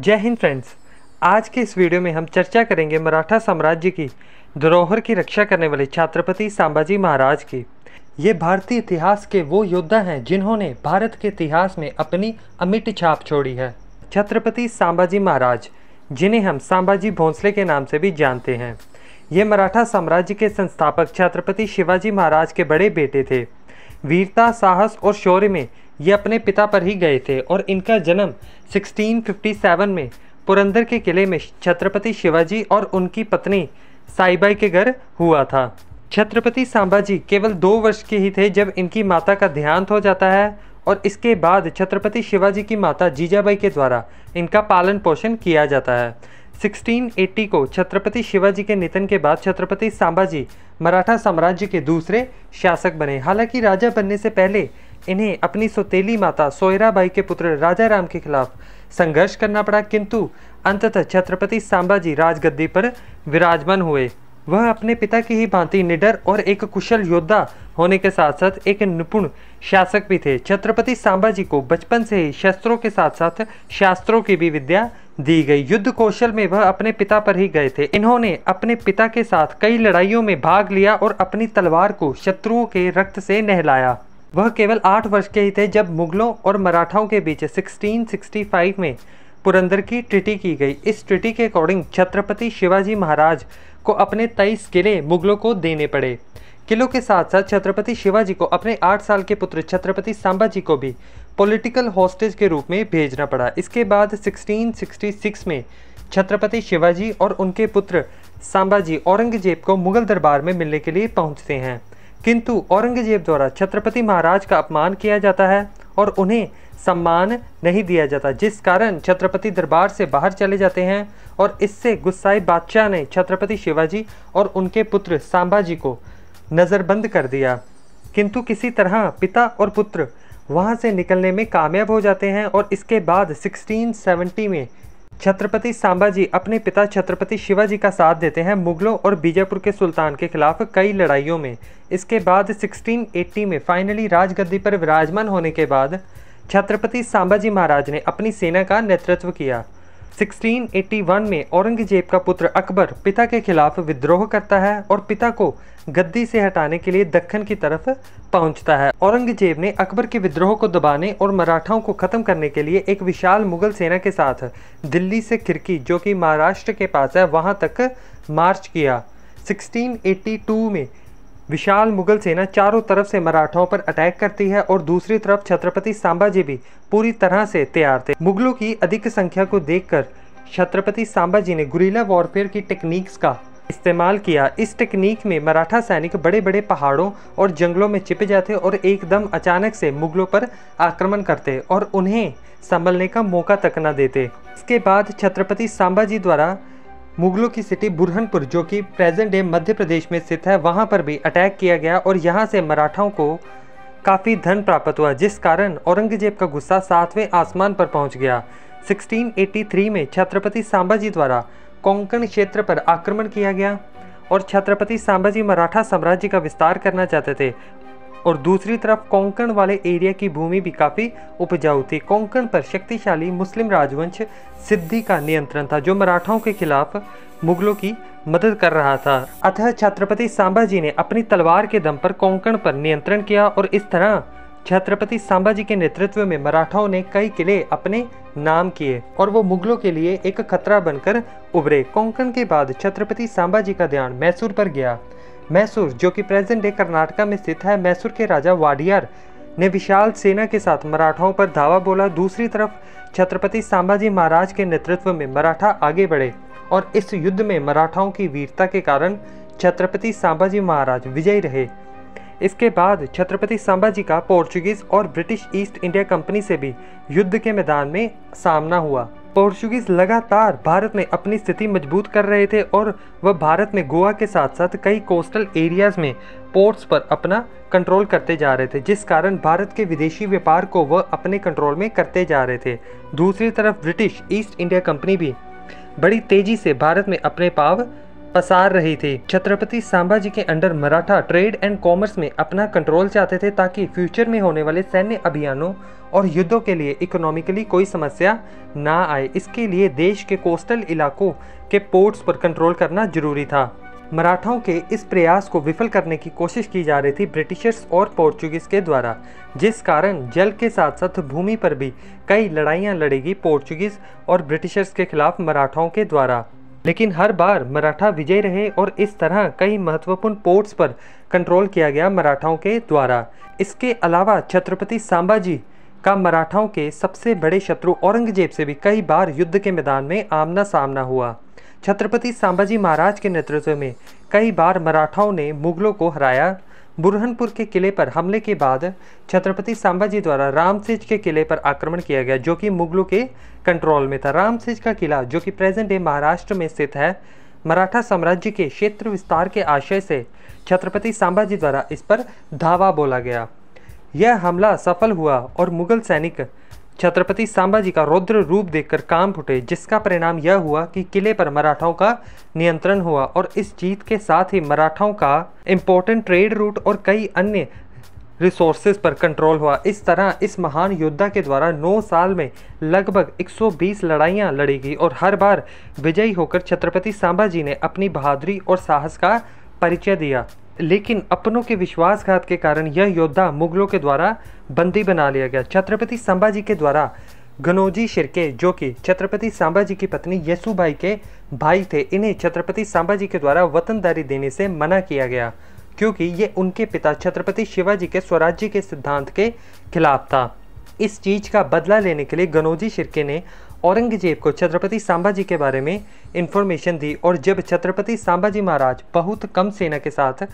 जय हिंद फ्रेंड्स आज के इस वीडियो में हम चर्चा करेंगे मराठा साम्राज्य की धरोहर की रक्षा करने वाले छात्रपति सांभाजी महाराज की ये भारतीय इतिहास के वो योद्धा हैं जिन्होंने भारत के इतिहास में अपनी अमिट छाप छोड़ी है छत्रपति सांभाजी महाराज जिन्हें हम सांभाजी भोंसले के नाम से भी जानते हैं ये मराठा साम्राज्य के संस्थापक छत्रपति शिवाजी महाराज के बड़े बेटे थे वीरता साहस और शौर्य में ये अपने पिता पर ही गए थे और इनका जन्म 1657 में पुरंदर के किले में छत्रपति शिवाजी और उनकी पत्नी साईबाई के घर हुआ था छत्रपति सांबाजी केवल दो वर्ष के ही थे जब इनकी माता का देहांत हो जाता है और इसके बाद छत्रपति शिवाजी की माता जीजाबाई के द्वारा इनका पालन पोषण किया जाता है 1680 को छत्रपति शिवाजी के निधन के बाद छत्रपति सांबाजी मराठा साम्राज्य के दूसरे शासक बने हालांकि राजा बनने से पहले इन्हें अपनी सौतेली माता सोयराबाई के पुत्र राजा राम के खिलाफ संघर्ष करना पड़ा किंतु अंततः छत्रपति सांभाजी राजगद्दी पर विराजमान हुए वह अपने पिता की ही भांति निडर और एक कुशल योद्धा होने के साथ साथ एक निपुण शासक भी थे छत्रपति सांभाजी को बचपन से ही शस्त्रों के साथ साथ शास्त्रों की भी विद्या दी गई युद्ध कौशल में वह अपने पिता पर ही गए थे इन्होंने अपने पिता के साथ कई लड़ाइयों में भाग लिया और अपनी तलवार को शत्रुओं के रक्त से नहलाया वह केवल आठ वर्ष के ही थे जब मुगलों और मराठाओं के बीच 1665 में पुरंदर की ट्रिटी की गई इस ट्रिटी के अकॉर्डिंग छत्रपति शिवाजी महाराज को अपने तेईस किले मुगलों को देने पड़े किलों के साथ साथ छत्रपति शिवाजी को अपने आठ साल के पुत्र छत्रपति सांबाजी को भी पॉलिटिकल हॉस्टेज के रूप में भेजना पड़ा इसके बाद 1666 में छत्रपति शिवाजी और उनके पुत्र सांबाजी औरंगजेब को मुगल दरबार में मिलने के लिए पहुंचते हैं किंतु औरंगजेब द्वारा छत्रपति महाराज का अपमान किया जाता है और उन्हें सम्मान नहीं दिया जाता जिस कारण छत्रपति दरबार से बाहर चले जाते हैं और इससे गुस्साई बादशाह ने छत्रपति शिवाजी और उनके पुत्र सांभाजी को नज़रबंद कर दिया किंतु किसी तरह पिता और पुत्र वहाँ से निकलने में कामयाब हो जाते हैं और इसके बाद 1670 में छत्रपति सांबाजी अपने पिता छत्रपति शिवाजी का साथ देते हैं मुगलों और बीजापुर के सुल्तान के खिलाफ कई लड़ाइयों में इसके बाद 1680 में फाइनली राजगद्दी पर विराजमान होने के बाद छत्रपति सांबाजी महाराज ने अपनी सेना का नेतृत्व किया 1681 में औरंगजेब का पुत्र अकबर पिता के खिलाफ विद्रोह करता है और पिता को गद्दी से हटाने के लिए दक्षिण की तरफ पहुंचता है औरंगजेब ने अकबर के विद्रोह को दबाने और मराठाओं को खत्म करने के लिए एक विशाल मुगल सेना के साथ दिल्ली से खिड़की जो कि महाराष्ट्र के पास है वहां तक मार्च किया 1682 में विशाल मुगल सेना चारों तरफ से मराठाओं पर अटैक करती है और दूसरी तरफ छत्रपति सांभाजी भी पूरी तरह से तैयार थे मुगलों की अधिक संख्या को देखकर छत्रपति सांभाजी ने गुरीला वॉरफेयर की टेक्निक्स का इस्तेमाल किया इस टेक्निक में मराठा सैनिक बड़े बड़े पहाड़ों और जंगलों में छिपे जाते और एकदम अचानक से मुगलों पर आक्रमण करते और उन्हें संभलने का मौका तक न देते इसके बाद छत्रपति सांभाजी द्वारा मुगलों की सिटी बुरहनपुर जो कि प्रेजेंट डे मध्य प्रदेश में स्थित है वहाँ पर भी अटैक किया गया और यहाँ से मराठाओं को काफ़ी धन प्राप्त हुआ जिस कारण औरंगजेब का गुस्सा सातवें आसमान पर पहुँच गया 1683 में छत्रपति सांभाजी द्वारा कोंकण क्षेत्र पर आक्रमण किया गया और छत्रपति सांभाजी मराठा साम्राज्य का विस्तार करना चाहते थे और दूसरी तरफ कोंकण वाले एरिया की भूमि भी काफ़ी उपजाऊ थी कोंकण पर शक्तिशाली मुस्लिम राजवंश सिद्धि का नियंत्रण था जो मराठाओं के खिलाफ मुगलों की मदद कर रहा था अतः छत्रपति सांभाजी ने अपनी तलवार के दम पर कोंकण पर नियंत्रण किया और इस तरह छत्रपति सांभाजी के नेतृत्व में मराठाओं ने कई किले अपने नाम किए और वो मुगलों के लिए एक खतरा बनकर उभरे कोंकण के बाद छत्रपति सांभाजी का ध्यान मैसूर पर गया मैसूर जो कि प्रेजेंट डे कर्नाटका में स्थित है मैसूर के राजा वाडियार ने विशाल सेना के साथ मराठाओं पर धावा बोला दूसरी तरफ छत्रपति सांभाजी महाराज के नेतृत्व में मराठा आगे बढ़े और इस युद्ध में मराठाओं की वीरता के कारण छत्रपति सांभाजी महाराज विजयी रहे इसके बाद छत्रपति सांभाजी का पोर्चुगीज और ब्रिटिश ईस्ट इंडिया कंपनी से भी युद्ध के मैदान में सामना हुआ पोर्चुगीज लगातार भारत में अपनी स्थिति मजबूत कर रहे थे और वह भारत में गोवा के साथ साथ कई कोस्टल एरियाज में पोर्ट्स पर अपना कंट्रोल करते जा रहे थे जिस कारण भारत के विदेशी व्यापार को वह अपने कंट्रोल में करते जा रहे थे दूसरी तरफ ब्रिटिश ईस्ट इंडिया कंपनी भी बड़ी तेजी से भारत में अपने पाव पसार रही थी छत्रपति सांभाजी के under Maratha trade and commerce में अपना कंट्रोल चाहते थे ताकि फ्यूचर में होने वाले सैन्य अभियानों और युद्धों के लिए इकोनॉमिकली कोई समस्या ना आए इसके लिए देश के कोस्टल इलाकों के पोर्ट्स पर कंट्रोल करना जरूरी था मराठाओं के इस प्रयास को विफल करने की कोशिश की जा रही थी ब्रिटिशर्स और पोर्चुगीज के द्वारा जिस कारण जल के साथ साथ भूमि पर भी कई लड़ाइयाँ लड़ेगी पोर्चुगीज और ब्रिटिशर्स के खिलाफ मराठाओं के द्वारा लेकिन हर बार मराठा विजय रहे और इस तरह कई महत्वपूर्ण पोर्ट्स पर कंट्रोल किया गया मराठाओं के द्वारा इसके अलावा छत्रपति सांभाजी का मराठाओं के सबसे बड़े शत्रु औरंगजेब से भी कई बार युद्ध के मैदान में आमना सामना हुआ छत्रपति सांभाजी महाराज के नेतृत्व में कई बार मराठाओं ने मुगलों को हराया बुरहनपुर के किले पर हमले के बाद छत्रपति संभाजी द्वारा रामसेज के किले पर आक्रमण किया गया जो कि मुगलों के कंट्रोल में था रामसेज का किला जो कि प्रेजेंट डे महाराष्ट्र में स्थित है मराठा साम्राज्य के क्षेत्र विस्तार के आशय से छत्रपति संभाजी द्वारा इस पर धावा बोला गया यह हमला सफल हुआ और मुगल सैनिक छत्रपति सांभाजी का रौद्र रूप देखकर काम फुटे जिसका परिणाम यह हुआ कि किले पर मराठाओं का नियंत्रण हुआ और इस जीत के साथ ही मराठाओं का इम्पोर्टेंट ट्रेड रूट और कई अन्य रिसोर्सेज पर कंट्रोल हुआ इस तरह इस महान योद्धा के द्वारा 9 साल में लगभग 120 लड़ाइयाँ लड़ी गई और हर बार विजयी होकर छत्रपति सांभाजी ने अपनी बहादुरी और साहस का परिचय दिया लेकिन अपनों के विश्वासघात के कारण यह योद्धा मुगलों के द्वारा बंदी बना लिया गया छत्रपति संभाजी के द्वारा गनोजी शिरके जो कि छत्रपति संभाजी की पत्नी यसुबाई के भाई थे इन्हें छत्रपति संभाजी के द्वारा वतनदारी देने से मना किया गया क्योंकि ये उनके पिता छत्रपति शिवाजी के स्वराज्य के सिद्धांत के खिलाफ था इस चीज़ का बदला लेने के लिए गनौजी शिरके ने औरंगजेब को छत्रपति सांभाजी के बारे में इन्फॉर्मेशन दी और जब छत्रपति सांभाजी महाराज बहुत कम सेना के साथ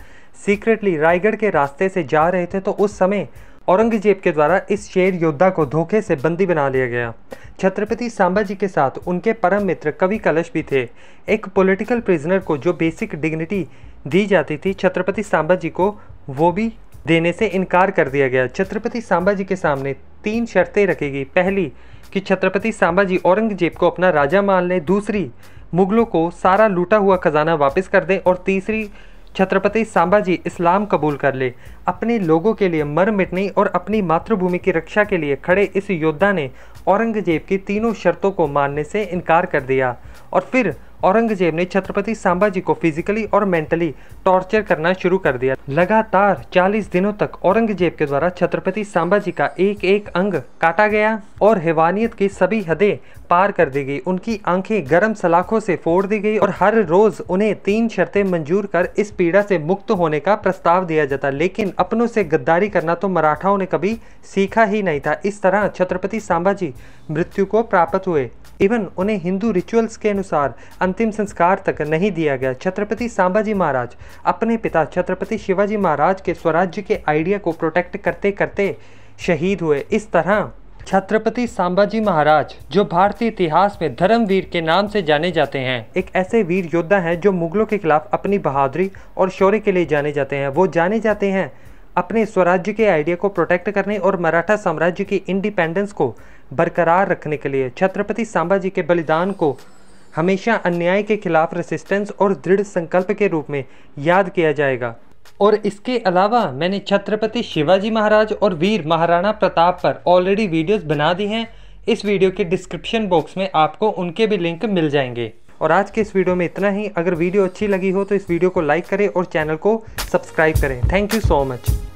सीक्रेटली रायगढ़ के रास्ते से जा रहे थे तो उस समय औरंगजेब के द्वारा इस शेर योद्धा को धोखे से बंदी बना लिया गया छत्रपति सांभाजी के साथ उनके परम मित्र कवि कलश भी थे एक पॉलिटिकल प्रिजनर को जो बेसिक डिग्निटी दी जाती थी छत्रपति सांभाजी को वो भी देने से इनकार कर दिया गया छत्रपति सांभाजी के सामने तीन शर्तें रखी गई पहली कि छत्रपति सांभाजी औरंगजेब को अपना राजा मान लें दूसरी मुगलों को सारा लूटा हुआ खजाना वापस कर दें और तीसरी छत्रपति सांभाजी इस्लाम कबूल कर ले अपने लोगों के लिए मर मिटने और अपनी मातृभूमि की रक्षा के लिए खड़े इस योद्धा ने औरंगजेब की तीनों शर्तों को मानने से इनकार कर दिया और फिर औरंगजेब ने छत्रपति सांभाजी को फिजिकली और मेंटली टॉर्चर करना शुरू कर दिया लगातार 40 दिनों तक औरंगजेब के द्वारा छत्रपति सांभाजी का एक एक अंग काटा गया और हैवानियत की सभी हदें पार कर दी गई उनकी आंखें गर्म सलाखों से फोड़ दी गई और हर रोज उन्हें तीन शर्तें मंजूर कर इस पीड़ा से मुक्त होने का प्रस्ताव दिया जाता लेकिन अपनों से गद्दारी करना तो मराठाओं ने कभी सीखा ही नहीं था इस तरह छत्रपति सांभाजी मृत्यु को प्राप्त हुए इवन उन्हें हिंदू रिचुअल्स के अनुसार अंतिम संस्कार तक नहीं दिया गया छत्रपति सांभाजी महाराज अपने पिता छत्रपति शिवाजी महाराज के स्वराज्य के आइडिया को प्रोटेक्ट करते करते शहीद हुए इस तरह छत्रपति सांभाजी महाराज जो भारतीय इतिहास में धर्मवीर के नाम से जाने जाते हैं एक ऐसे वीर योद्धा हैं जो मुगलों के खिलाफ अपनी बहादुरी और शौर्य के लिए जाने जाते हैं वो जाने जाते हैं अपने स्वराज्य के आइडिया को प्रोटेक्ट करने और मराठा साम्राज्य की इंडिपेंडेंस को बरकरार रखने के लिए छत्रपति सांभाजी के बलिदान को हमेशा अन्याय के खिलाफ रेसिस्टेंस और दृढ़ संकल्प के रूप में याद किया जाएगा और इसके अलावा मैंने छत्रपति शिवाजी महाराज और वीर महाराणा प्रताप पर ऑलरेडी वीडियोस बना दी हैं इस वीडियो के डिस्क्रिप्शन बॉक्स में आपको उनके भी लिंक मिल जाएंगे और आज के इस वीडियो में इतना ही अगर वीडियो अच्छी लगी हो तो इस वीडियो को लाइक करें और चैनल को सब्सक्राइब करें थैंक यू सो मच